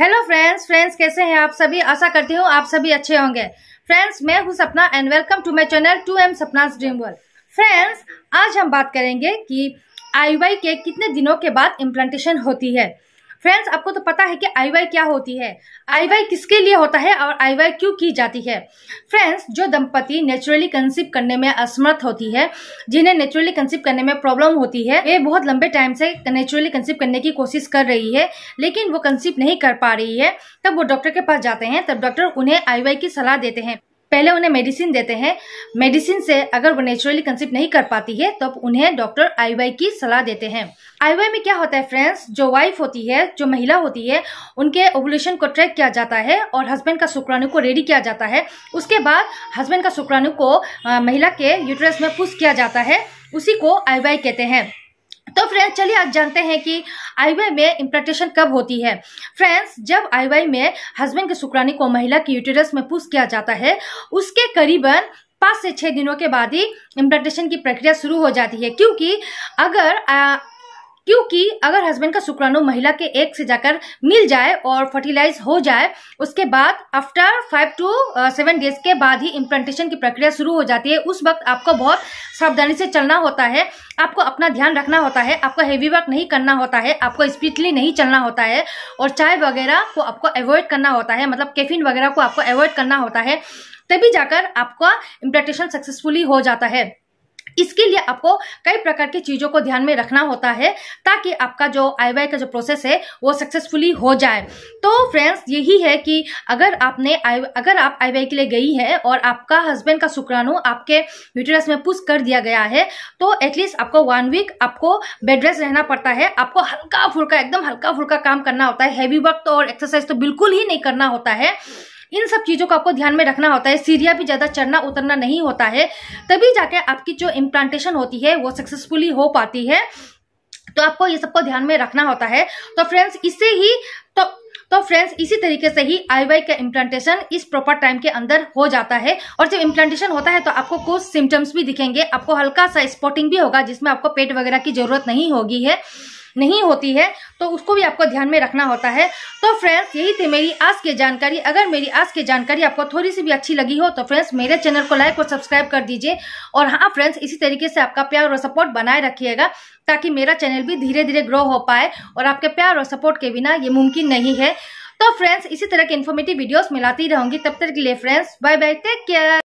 hello friends friends कैसे हैं आप सभी आशा करती हूँ आप सभी अच्छे होंगे फ्रेंड्स मैं हूँ Sapna and welcome to my channel to M Sapna dream world friends आज हम बात करेंगे कि आई के कितने दिनों के बाद इम्प्लांटेशन होती है फ्रेंड्स आपको तो पता है कि आईवाई क्या होती है आईवाई किसके लिए होता है और आईवाई क्यों की जाती है फ्रेंड्स जो दंपति नेचुरली कंसीव करने में असमर्थ होती है जिन्हें नेचुरली कंसीव करने में प्रॉब्लम होती है वे बहुत लंबे टाइम से नेचुरली कंसीव करने की कोशिश कर रही है लेकिन वो कंसीव नहीं कर पा रही है तब वो डॉक्टर के पास जाते हैं तब डॉक्टर उन्हें आईवाई की सलाह देते हैं पहले उन्हें मेडिसिन देते हैं मेडिसिन से अगर वो नेचुरली कंसीव नहीं कर पाती है तब तो उन्हें डॉक्टर आईवाई की सलाह देते हैं आईवाई में क्या होता है फ्रेंड्स जो वाइफ होती है जो महिला होती है उनके ओवुलेशन को ट्रैक किया जाता है और हस्बैंड का शुक्राणु को रेडी किया जाता है उसके बाद हस्बैंड का शुक्राणु को महिला के यूट्रस में पुश किया जाता है उसी को आईवाई कहते हैं तो फ्रेंड्स चलिए आज जानते हैं कि आईवाई में इम्प्लांटेशन कब होती है फ्रेंड्स जब आईवाई में हस्बैंड के शुक्रानी को महिला की यूटेरस में पुश किया जाता है उसके करीबन पाँच से छः दिनों के बाद ही इम्प्लांटेशन की प्रक्रिया शुरू हो जाती है क्योंकि अगर आ, क्योंकि अगर हस्बैंड का शुक्राणु महिला के एक से जाकर मिल जाए और फर्टिलाइज हो जाए उसके बाद after five to seven days के बाद ही इम्प्लांटेशन की प्रक्रिया शुरू हो जाती है उस वक्त आपको बहुत सावधानी से चलना होता है आपको अपना ध्यान रखना होता है आपको हैवी वर्क नहीं करना होता है आपको स्पीडली नहीं चलना होता है और चाय वगैरह को आपको अवॉइड करना होता है मतलब कैफिन वगैरह को आपको अवॉइड करना होता है तभी जाकर आपका इम्प्लांटेशन सक्सेसफुली हो जाता है इसके लिए आपको कई प्रकार की चीज़ों को ध्यान में रखना होता है ताकि आपका जो आई का जो प्रोसेस है वो सक्सेसफुली हो जाए तो फ्रेंड्स यही है कि अगर आपने आई अगर आप आई के लिए गई है और आपका हस्बैंड का शुक्राणु आपके यूटरस में पुश कर दिया गया है तो एटलीस्ट आपको वन वीक आपको बेड रेस्ट रहना पड़ता है आपको हल्का फुल्का एकदम हल्का फुल्का काम करना होता है हैवी वर्क तो और एक्सरसाइज तो बिल्कुल ही नहीं करना होता है इन सब चीज़ों को आपको ध्यान में रखना होता है सीरिया भी ज़्यादा चढ़ना उतरना नहीं होता है तभी जाके आपकी जो इम्प्लांटेशन होती है वो सक्सेसफुली हो पाती है तो आपको ये सबको ध्यान में रखना होता है तो फ्रेंड्स इससे ही तो तो फ्रेंड्स इसी तरीके से ही आईवाई का इम्प्लांटेशन इस प्रॉपर टाइम के अंदर हो जाता है और जब इम्प्लांटेशन होता है तो आपको कुछ सिम्टम्स भी दिखेंगे आपको हल्का सा स्पॉटिंग भी होगा जिसमें आपको पेट वगैरह की जरूरत नहीं होगी है नहीं होती है तो उसको भी आपको ध्यान में रखना होता है तो फ्रेंड्स यही थी मेरी आज की जानकारी अगर मेरी आज की जानकारी आपको थोड़ी सी भी अच्छी लगी हो तो फ्रेंड्स मेरे चैनल को लाइक और सब्सक्राइब कर दीजिए और हाँ फ्रेंड्स इसी तरीके से आपका प्यार और सपोर्ट बनाए रखिएगा ताकि मेरा चैनल भी धीरे धीरे ग्रो हो पाए और आपके प्यार और सपोर्ट के बिना ये मुमकिन नहीं है तो फ्रेंड्स इसी तरह के इन्फॉर्मेटिव वीडियोस मिलाती रहूंगी तब तक के लिए friends bye bye take care